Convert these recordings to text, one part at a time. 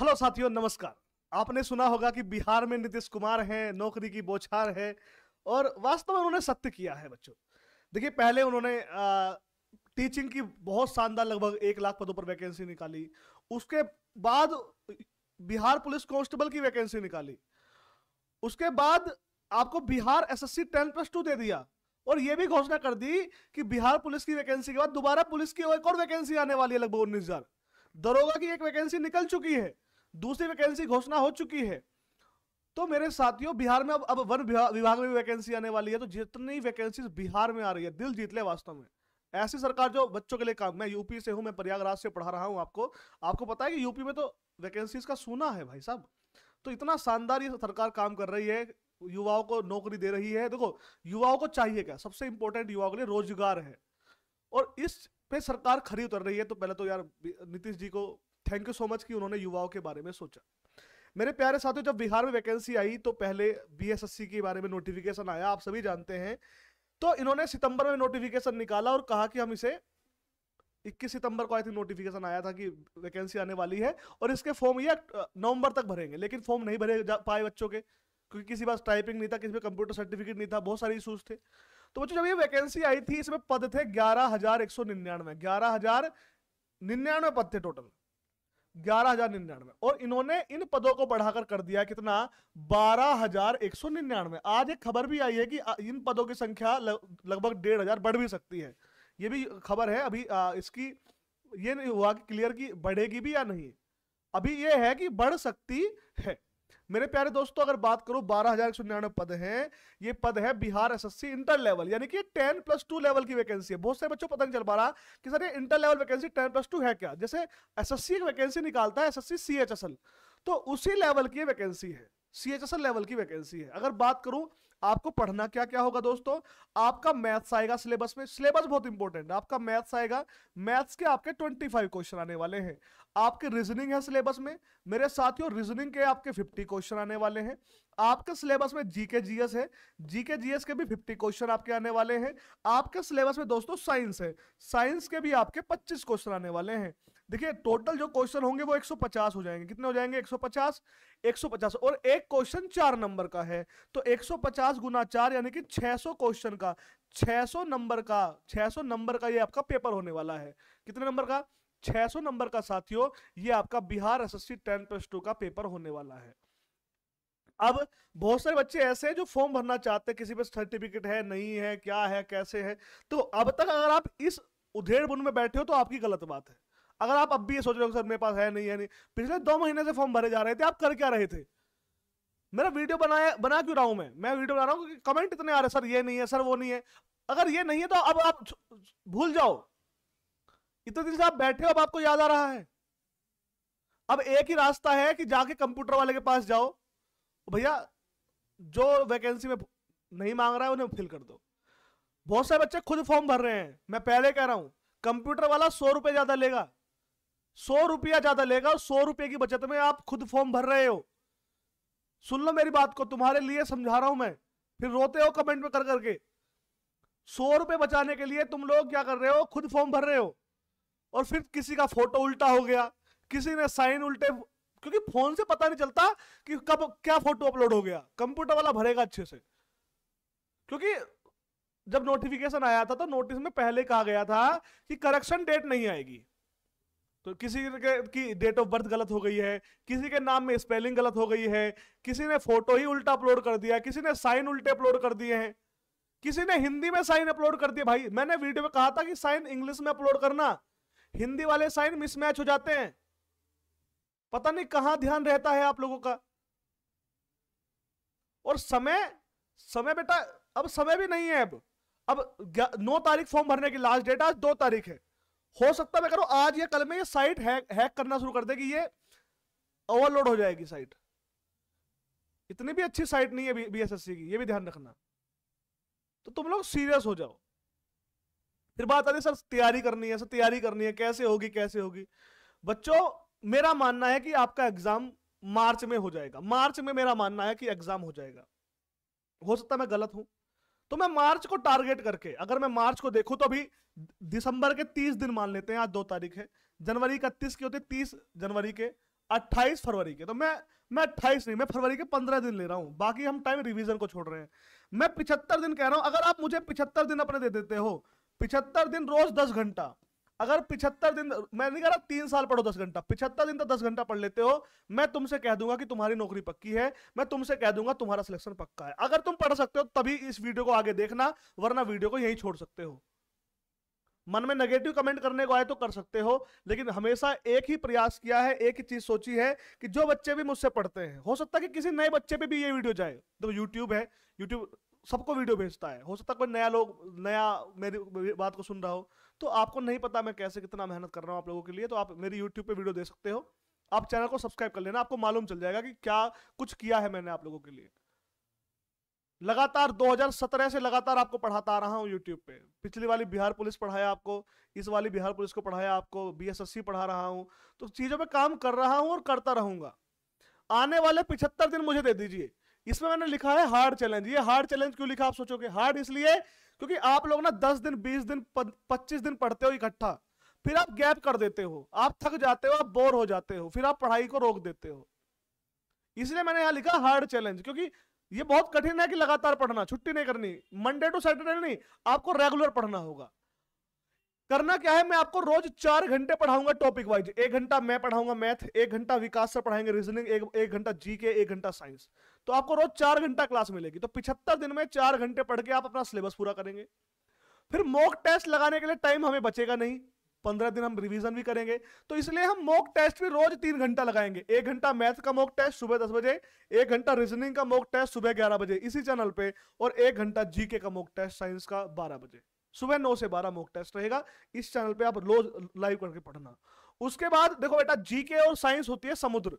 hello साथियों नमस्कार आपने सुना होगा कि बिहार में नीतीश कुमार हैं नौकरी की बोछार है और वास्तव में उन्होंने सत्य किया है बच्चों देखिए पहले उन्होंने आ, टीचिंग की बहुत शानदार लगभग एक लाख पदों पर वैकेंसी निकाली उसके बाद बिहार पुलिस कांस्टेबल की वैकेंसी निकाली उसके बाद आपको Bihar SSC ten plus two दे दिया और ये भी घोषणा कर दी कि बिहार पुलिस की वैकेंसी के बाद दोबारा पुलिस की एक और वैकेंसी आने वाली है लगभग उन्नीस हजार दरोगा की एक वैकेंसी निकल चुकी है दूसरी वैकेंसी घोषणा हो चुकी है तो मेरे साथियों बिहार में अब अब वन विभाग में भी वैकेंसी आने वाली है तो जितनी वैकेंसी बिहार में आ रही है दिल जीत ले वास्तव में ऐसी सरकार जो बच्चों के लिए काम मैं यूपी से हूं मैं प्रयागराज से पढ़ा रहा हूं आपको आपको पता है कि यूपी में तो वैकेंसीज का सोना है भाई साहब तो इतना शानदार ये सरकार काम कर रही है युवाओं को नौकरी दे रही है देखो युवाओं को चाहिए क्या सबसे इंपॉर्टेंट युवाओं के लिए रोजगार है और इस पे सरकार खरी उतर रही है तो पहले तो यार नीतीश जी को थैंक यू सो मच कि उन्होंने युवाओं के बारे में सोचा मेरे प्यारे साथियों जब बिहार में वैकेंसी आई तो पहले बीएसएससी के बारे में नोटिफिकेशन आया आप सभी जानते हैं तो इन्होंने सितंबर में नोटिफिकेशन निकाला और कहा कि हम इसे 21 सितंबर को आई थिंक नोटिफिकेशन आया था कि वैकेंसी आने वाली है और इसके फॉर्म ये नवंबर तक भरेंगे लेकिन फॉर्म नहीं भरे पाए बच्चों के क्योंकि किसी पास टाइपिंग नहीं था किसी में कंप्यूटर सर्टिफिकेट नहीं था बहुत सारे इशूज थे तो बच्चों जब ये वैकेंसी आई थी इसमें पद थे ग्यारह हजार एक सौ निन्यानवे ग्यारह हजार निन्यानवे पद थे टोटल ग्यारह हजार निन्यानवे और इन्होंने इन पदों को बढ़ाकर कर दिया कितना बारह हजार एक सौ निन्यानवे आज एक खबर भी आई है कि इन पदों की संख्या लगभग डेढ़ हजार बढ़ भी सकती है ये भी खबर है अभी आ, इसकी ये नहीं हुआ कि क्लियर की बढ़ेगी भी या नहीं अभी ये है कि बढ़ सकती है मेरे प्यारे दोस्तों अगर बात करो बारह हजार एक सौ निन्यानवे पद हैं ये पद है बिहार एसएससी इंटर लेवल यानी कि टेन प्लस टू लेवल की वैकेंसी है बहुत सारे बच्चों पता नहीं चल पा रहा कि सर ये inter level vacancy ten plus two है क्या जैसे एसएससी की वैकेंसी निकालता है एसएससी सीएचएसएल तो उसी लेवल की वैकेंसी है सीएचएसएल लेवल की वैकेंसी है अगर बात करूं आपको पढ़ना क्या क्या होगा दोस्तों आपका मैथ्स आएगा सिलेबस में सिलेबस बहुत इंपॉर्टेंट है आपका मैथ्स आएगा मैथ्स के आपके 25 क्वेश्चन आने वाले हैं आपके रीजनिंग है सिलेबस में मेरे साथियों रीजनिंग के आपके 50 क्वेश्चन आने वाले हैं आपके सिलेबस में जीके जीएस है जीके जीएस के भी फिफ्टी क्वेश्चन आपके आने वाले हैं आपके सिलेबस में दोस्तों साइंस है साइंस के भी आपके पच्चीस क्वेश्चन आने वाले हैं देखिए टोटल जो क्वेश्चन होंगे वो 150 हो जाएंगे कितने हो जाएंगे 150 150 और एक क्वेश्चन चार नंबर का है तो 150 गुना चार यानी कि 600 क्वेश्चन का 600 नंबर का 600 नंबर का ये आपका पेपर होने वाला है कितने नंबर का 600 नंबर का साथियों ये आपका Bihar S C ten plus two का पेपर होने वाला है अब बहुत सारे बच्चे ऐसे हैं जो फॉर्म भरना चाहते हैं किसी पे सर्टिफिकेट है नहीं है क्या है कैसे है तो अब तक अगर आप इस उधेड़ बुन में बैठे हो तो आपकी गलत बात है अगर आप अब भी ये सोच रहे हो सर मेरे पास है नहीं है नहीं पिछले दो महीने से फॉर्म भरे जा रहे थे आप कर क्या रहे थे मेरा वीडियो बनाया बना क्यों रहा हूं मैं मैं वीडियो बना रहा हूँ कमेंट इतने आ रहे सर ये नहीं है सर वो नहीं है अगर ये नहीं है तो अब आप भूल जाओ इतने दिन से आप बैठे हो अब आपको याद आ रहा है अब एक ही रास्ता है कि जाके कंप्यूटर वाले के पास जाओ भैया जो वैकेंसी में नहीं मांग रहा है उन्हें फिल कर दो बहुत सारे बच्चे खुद फॉर्म भर रहे हैं मैं पहले कह रहा हूं कंप्यूटर वाला सौ रुपए ज्यादा लेगा सौ रुपया ज्यादा लेगा और सौ रुपये की बचत में आप खुद फॉर्म भर रहे हो सुन लो मेरी बात को तुम्हारे लिए समझा रहा हूं मैं फिर रोते हो कमेंट में कर करके सौ रुपये बचाने के लिए तुम लोग क्या कर रहे हो खुद फॉर्म भर रहे हो और फिर किसी का फोटो उल्टा हो गया किसी ने साइन उल्टे क्योंकि फोन से पता नहीं चलता कि कब क्या फोटो अपलोड हो गया कंप्यूटर वाला भरेगा अच्छे से क्योंकि जब नोटिफिकेशन आया था तो नोटिस में पहले कहा गया था कि करेक्शन डेट नहीं आएगी तो किसी की डेट ऑफ बर्थ गलत हो गई है किसी के नाम में स्पेलिंग गलत हो गई है किसी ने फोटो ही उल्टा अपलोड कर दिया किसी ने साइन उल्टे अपलोड कर दिए हैं किसी ने हिंदी में साइन अपलोड कर दिया भाई मैंने वीडियो में कहा था कि साइन इंग्लिश में अपलोड करना हिंदी वाले साइन मिसमैच हो जाते हैं पता नहीं कहां ध्यान रहता है आप लोगों का और समय समय बेटा अब समय भी नहीं है अब अब नौ तारीख फॉर्म भरने की लास्ट डेट आज दो तारीख है हो सकता है मैं करो आज या कल में ये साइट हैक हैक करना शुरू कर देगी ये ओवरलोड हो जाएगी साइट इतनी भी अच्छी साइट नहीं है बी एस एस सी की ये भी ध्यान रखना तो तुम लोग सीरियस हो जाओ फिर बात आती है सर तैयारी करनी है सर तैयारी करनी है कैसे होगी कैसे होगी बच्चों मेरा मानना है कि आपका एग्जाम मार्च में हो जाएगा मार्च में मेरा मानना है कि एग्जाम हो जाएगा हो सकता है मैं गलत हूं तो मैं मार्च को टारगेट करके अगर मैं मार्च को देखूं तो अभी दिसंबर के तीस दिन मान लेते हैं आज दो तारीख है जनवरी इकतीस की होती है तीस जनवरी के अट्ठाईस फरवरी के तो मैं मैं अट्ठाईस नहीं मैं फरवरी के पंद्रह दिन ले रहा हूँ बाकी हम टाइम रिविजन को छोड़ रहे हैं मैं पिछहत्तर दिन कह रहा हूँ अगर आप मुझे पिछहत्तर दिन अपने दे देते हो पिछहत्तर दिन रोज दस घंटा अगर पिछहत्तर दिन मैं नहीं कह रहा तीन साल पढ़ो दस घंटा पिछहत्तर दिन तक तो दस घंटा पढ़ लेते हो मैं तुमसे कह दूंगा कि तुम्हारी नौकरी पक्की है मैं तुमसे कह दूंगा तुम्हारा सिलेक्शन पक्का है अगर तुम पढ़ सकते हो तभी इस वीडियो को आगे देखना वरना वीडियो को यही छोड़ सकते हो मन में नेगेटिव कमेंट करने को आए तो कर सकते हो लेकिन हमेशा एक ही प्रयास किया है एक ही चीज सोची है कि जो बच्चे भी मुझसे पढ़ते हैं हो सकता है कि किसी नए बच्चे पे भी ये वीडियो जाए तो यूट्यूब है यूट्यूब सबको वीडियो भेजता है हो सकता है कोई नया लोग नया मेरी बात को सुन रहा हो तो आपको नहीं पता मैं कैसे कितना मेहनत कर रहा हूँ आप लोगों के लिए तो आप मेरी यूट्यूब पर वीडियो देख सकते हो आप चैनल को सब्सक्राइब कर लेना आपको मालूम चल जाएगा कि क्या कुछ किया है मैंने आप लोगों के लिए लगातार 2017 से लगातार आपको पढ़ाता आ रहा हूं यूट्यूब पे पिछली वाली बिहार पुलिस पढ़ाया आपको इस वाली बिहार पुलिस को पढ़ाया आपको बीएसएससी पढ़ा रहा हूं तो चीज़ों पे काम कर रहा हूं और करता रहूंगा आने वाले पिछहत्तर दिन मुझे दे दीजिए इसमें मैंने लिखा है हार्ड चैलेंज ये हार्ड चैलेंज क्यों लिखा आप सोचोगे हार्ड इसलिए क्योंकि आप लोग ना दस दिन बीस दिन पच्चीस दिन पढ़ते हो इकट्ठा फिर आप गैप कर देते हो आप थक जाते हो आप बोर हो जाते हो फिर आप पढ़ाई को रोक देते हो इसलिए मैंने यहाँ लिखा हार्ड चैलेंज क्योंकि ये बहुत कठिन है कि लगातार पढ़ना छुट्टी नहीं करनी मंडे टू सैटरडे नहीं आपको रेगुलर पढ़ना होगा करना क्या है मैं आपको रोज चार घंटे पढ़ाऊंगा टॉपिक वाइज एक घंटा मैं पढ़ाऊंगा मैथ एक घंटा विकास सर पढ़ाएंगे रीजनिंग एक एक घंटा जी के एक घंटा साइंस तो आपको रोज चार घंटा क्लास मिलेगी तो पिछहत्तर दिन में चार घंटे पढ़ के आप अपना सिलेबस पूरा करेंगे फिर मॉक टेस्ट लगाने के लिए टाइम हमें बचेगा नहीं पंद्रह दिन हम रिवीजन भी करेंगे तो इसलिए हम मॉक टेस्ट भी रोज तीन घंटा लगाएंगे एक घंटा मैथ का मॉक टेस्ट सुबह दस बजे एक घंटा रीजनिंग का मॉक टेस्ट सुबह ग्यारह बजे इसी चैनल पे और एक घंटा जीके का मॉक टेस्ट साइंस का बारह बजे सुबह नौ से बारह मॉक टेस्ट रहेगा इस चैनल पे आप रोज लाइव करके पढ़ना उसके बाद देखो बेटा जीके और साइंस होती है समुद्र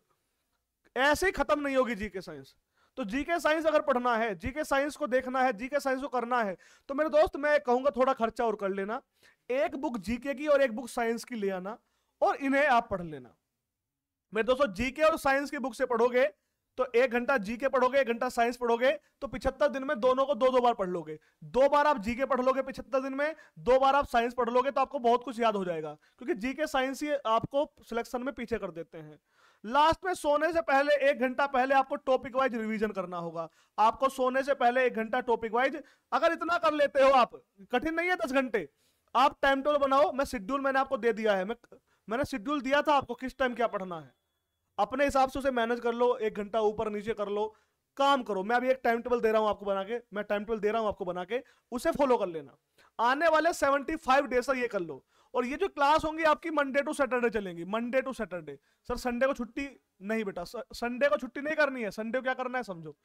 ऐसे ही खत्म नहीं होगी जीके साइंस तो जीके साइंस अगर पढ़ना है जीके साइंस को देखना है जीके साइंस को करना है तो मेरे दोस्त मैं कहूंगा थोड़ा खर्चा और कर लेना एक बुक जीके की और एक बुक साइंस की ले आना और इन्हें आप पढ़ लेना मेरे दोस्तों जीके और साइंस की बुक से पढ़ोगे तो एक घंटा जीके पढ़ोगे एक घंटा साइंस पढ़ोगे तो पिछहत्तर दिन में दोनों को दो दो बार पढ़ लोगे दो बार आप जीके पढ़ लोगे पिछहत्तर दिन में दो बार आप साइंस पढ़ लोगे तो आपको बहुत कुछ याद हो जाएगा क्योंकि जीके साइंस ही आपको सिलेक्शन में पीछे कर देते हैं लास्ट में सोने से पहले एक घंटा पहले आपको टॉपिक वाइज रिवीजन करना होगा आपको सोने से पहले एक घंटा टॉपिक वाइज अगर इतना कर लेते हो आप कठिन नहीं है दस घंटे आप टाइम टेबल बनाओ मैं शेड्यूल मैंने आपको दे दिया है मैं मैंने शेड्यूल दिया था आपको किस टाइम क्या पढ़ना है अपने हिसाब से उसे मैनेज कर लो एक घंटा ऊपर नीचे कर लो काम करो मैं अभी एक टाइम टेबल दे रहा हूं आपको बना के मैं टाइम टेबल दे रहा हूं आपको बना के उसे फॉलो कर लेना आने वाले फाइव डेज तक ये कर लो और ये जो क्लास होंगी आपकी मंडे टू सैटरडे चलेंगी Monday to Saturday sir Sunday को छुट्टी नहीं बेटा संडे को छुट्टी नहीं करनी है संडे को क्या करना है समझो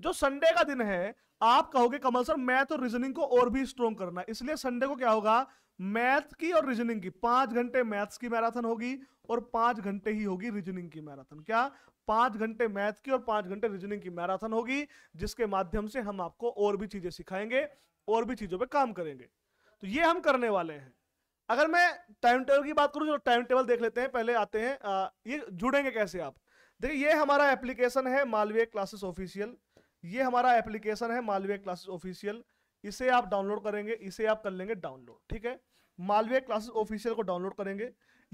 जो संडे का दिन है आप कहोगे कमल सर मैथ और रीजनिंग को और भी स्ट्रोंग करना है इसलिए संडे को क्या होगा मैथ की और रीजनिंग की पांच घंटे मैथ्स की मैराथन होगी और पांच घंटे ही होगी रीजनिंग की मैराथन क्या पांच घंटे मैथ की और पांच घंटे रीजनिंग की मैराथन होगी जिसके माध्यम से हम आपको और भी चीजें सिखाएंगे और भी चीजों पर काम करेंगे तो ये हम करने वाले हैं अगर मैं टाइम टेबल की बात करूँ तो टाइम टेबल देख लेते हैं पहले आते हैं आ, ये जुड़ेंगे कैसे आप देखिए ये हमारा एप्लीकेशन है मालवीय क्लासेस ऑफिशियल ये हमारा एप्लीकेशन है मालवीय क्लासेस ऑफिशियल इसे आप डाउनलोड करेंगे इसे आप कर लेंगे डाउनलोड ठीक है मालवीय क्लासेस ऑफिशियल को डाउनलोड करेंगे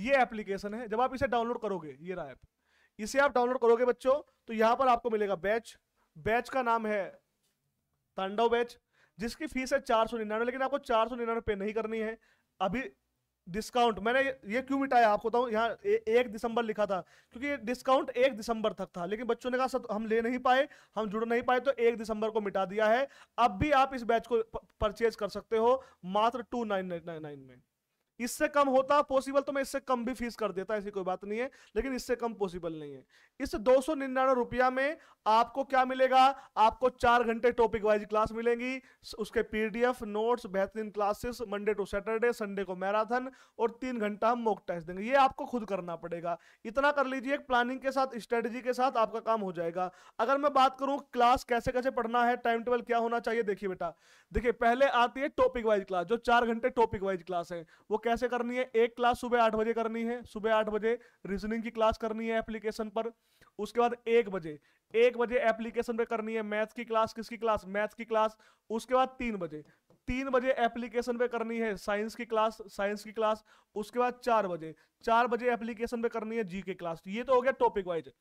ये एप्लीकेशन है जब आप इसे डाउनलोड करोगे ये रहा ऐप इसे आप डाउनलोड करोगे बच्चों तो यहाँ पर आपको मिलेगा बैच बैच का नाम है तांडव बैच जिसकी फीस है चार सौ निन्यानवे लेकिन आपको चार सौ निन्यानवे पे नहीं करनी है अभी डिस्काउंट मैंने ये क्यों मिटाया आपको बताऊँ यहाँ एक दिसंबर लिखा था क्योंकि डिस्काउंट एक दिसंबर तक था लेकिन बच्चों ने कहा सर हम ले नहीं पाए हम जुड़ नहीं पाए तो एक दिसंबर को मिटा दिया है अब भी आप इस बैच को परचेज कर सकते हो मात्र टू नाइन नाइन नाइन में इससे कम होता पॉसिबल तो मैं इससे कम भी फीस कर देता ऐसी कोई बात नहीं है लेकिन इससे कम पॉसिबल नहीं है इस दो सौ निन्यानवे रुपया में आपको क्या मिलेगा आपको चार घंटे टॉपिक वाइज क्लास मिलेंगी उसके पीडीएफ नोट्स बेहतरीन classes Monday to Saturday Sunday को मैराथन और तीन घंटा हम मॉक टेस्ट देंगे ये आपको खुद करना पड़ेगा इतना कर लीजिए प्लानिंग के साथ स्ट्रेटेजी के साथ आपका काम हो जाएगा अगर मैं बात करूं क्लास कैसे कैसे पढ़ना है टाइम टेबल क्या होना चाहिए देखिए बेटा देखिए पहले आती है टॉपिक वाइज क्लास जो चार घंटे टॉपिक वाइज क्लास है वो कैसे करनी है एक क्लास सुबह आठ बजे करनी है सुबह आठ बजे रीजनिंग की क्लास करनी है एप्लीकेशन पर उसके बाद एक बजे एक बजे एप्लीकेशन पे करनी है मैथ्स की क्लास किसकी क्लास मैथ्स की क्लास उसके बाद तीन बजे तीन बजे एप्लीकेशन पे करनी है साइंस की क्लास साइंस की क्लास उसके बाद चार बजे चार बजे एप्लीकेशन पे करनी है जी की क्लास ये तो हो गया टॉपिक वाइज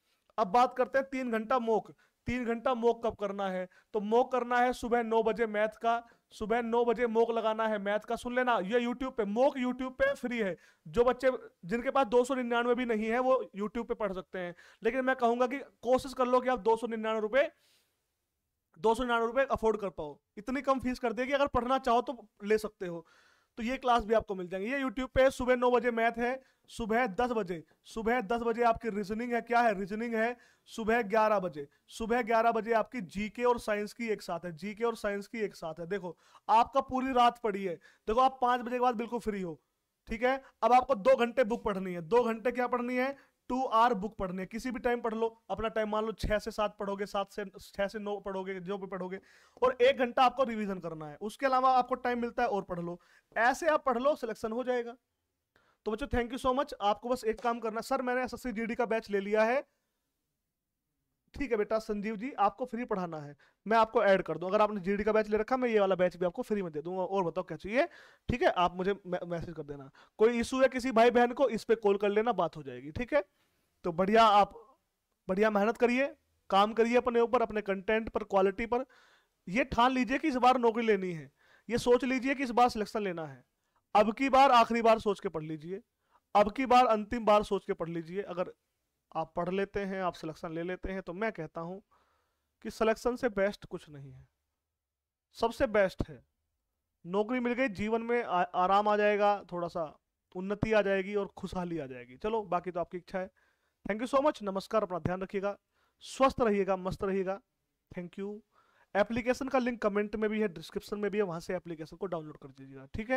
अब बात करते हैं तीन घंटा मोक तीन घंटा मोक कब करना है तो मोक करना है सुबह नौ बजे मैथ का सुबह नौ बजे मोक लगाना है मैथ का सुन लेना ये यूट्यूब पे मोक यूट्यूब पे फ्री है जो बच्चे जिनके पास दो सौ निन्यानवे भी नहीं है वो यूट्यूब पे पढ़ सकते हैं लेकिन मैं कहूंगा कि कोशिश कर लो कि आप दो सौ निन्यानवे रुपए दो सौ निन्यानवे रुपए अफोर्ड कर पाओ इतनी कम फीस कर देगी अगर पढ़ना चाहो तो ले सकते हो तो ये क्लास भी आपको मिल जाएंगे ये यूट्यूब पे सुबह नौ बजे मैथ है सुबह दस बजे सुबह दस बजे आपकी रीजनिंग है क्या है रीजनिंग है सुबह ग्यारह बजे सुबह ग्यारह बजे आपकी जीके और साइंस की एक साथ है जीके और साइंस की एक साथ है देखो आपका पूरी रात पड़ी है देखो आप पांच बजे के बाद बिल्कुल फ्री हो ठीक है अब आपको दो घंटे बुक पढ़नी है दो घंटे क्या पढ़नी है टू आर बुक पढ़नी है किसी भी टाइम पढ़ लो अपना टाइम मान लो छह से सात पढ़ोगे सात से छह से नौ पढ़ोगे जो भी पढ़ोगे और एक घंटा आपको रिविजन करना है उसके अलावा आपको टाइम मिलता है और पढ़ लो ऐसे आप पढ़ लो सिलेक्शन हो जाएगा तो बच्चों थैंक यू सो मच आपको बस एक काम करना सर मैंने एस एस का बैच ले लिया है ठीक है बेटा संजीव जी आपको फ्री पढ़ाना है मैं आपको ऐड कर दूं अगर आपने जीडी का बैच ले रखा मैं ये वाला बैच भी आपको फ्री में दे दूंगा और बताओ क्या चाहिए ठीक है आप मुझे मैसेज कर देना कोई इशू है किसी भाई बहन को इस पर कॉल कर लेना बात हो जाएगी ठीक है तो बढ़िया आप बढ़िया मेहनत करिए काम करिए अपने ऊपर अपने कंटेंट पर क्वालिटी पर यह ठान लीजिए कि इस बार नौकरी लेनी है ये सोच लीजिए कि इस बार सिलेक्शन लेना है अब की बार आखिरी बार सोच के पढ़ लीजिए अब की बार अंतिम बार सोच के पढ़ लीजिए अगर आप पढ़ लेते हैं आप सिलेक्शन ले लेते हैं तो मैं कहता हूं कि सिलेक्शन से बेस्ट कुछ नहीं है सबसे बेस्ट है नौकरी मिल गई जीवन में आ, आराम आ जाएगा थोड़ा सा उन्नति आ जाएगी और खुशहाली आ जाएगी चलो बाकी तो आपकी इच्छा है थैंक यू सो मच नमस्कार अपना ध्यान रखिएगा स्वस्थ रहिएगा मस्त रहिएगा थैंक यू एप्लीकेशन का लिंक कमेंट में भी है डिस्क्रिप्शन में भी है वहां से एप्लीकेशन को डाउनलोड कर दीजिएगा ठीक है